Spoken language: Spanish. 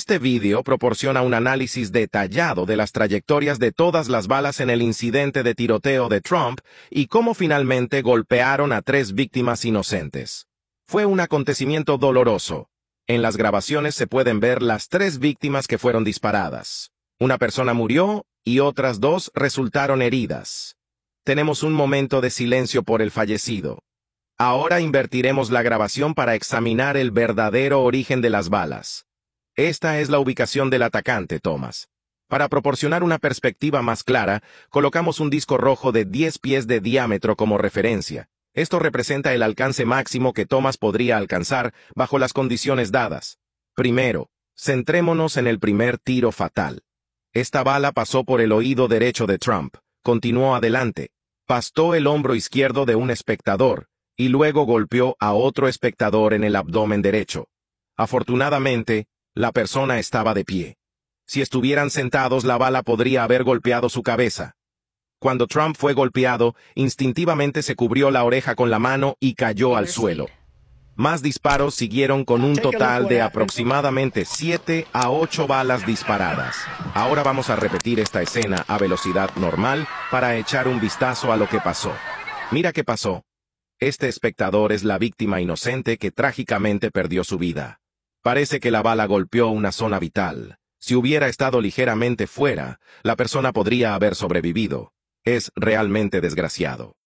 Este vídeo proporciona un análisis detallado de las trayectorias de todas las balas en el incidente de tiroteo de Trump y cómo finalmente golpearon a tres víctimas inocentes. Fue un acontecimiento doloroso. En las grabaciones se pueden ver las tres víctimas que fueron disparadas. Una persona murió y otras dos resultaron heridas. Tenemos un momento de silencio por el fallecido. Ahora invertiremos la grabación para examinar el verdadero origen de las balas. Esta es la ubicación del atacante, Thomas. Para proporcionar una perspectiva más clara, colocamos un disco rojo de 10 pies de diámetro como referencia. Esto representa el alcance máximo que Thomas podría alcanzar bajo las condiciones dadas. Primero, centrémonos en el primer tiro fatal. Esta bala pasó por el oído derecho de Trump, continuó adelante, pastó el hombro izquierdo de un espectador, y luego golpeó a otro espectador en el abdomen derecho. Afortunadamente, la persona estaba de pie. Si estuvieran sentados la bala podría haber golpeado su cabeza. Cuando Trump fue golpeado, instintivamente se cubrió la oreja con la mano y cayó al suelo. Más disparos siguieron con un total de aproximadamente 7 a 8 balas disparadas. Ahora vamos a repetir esta escena a velocidad normal para echar un vistazo a lo que pasó. Mira qué pasó. Este espectador es la víctima inocente que trágicamente perdió su vida. Parece que la bala golpeó una zona vital. Si hubiera estado ligeramente fuera, la persona podría haber sobrevivido. Es realmente desgraciado.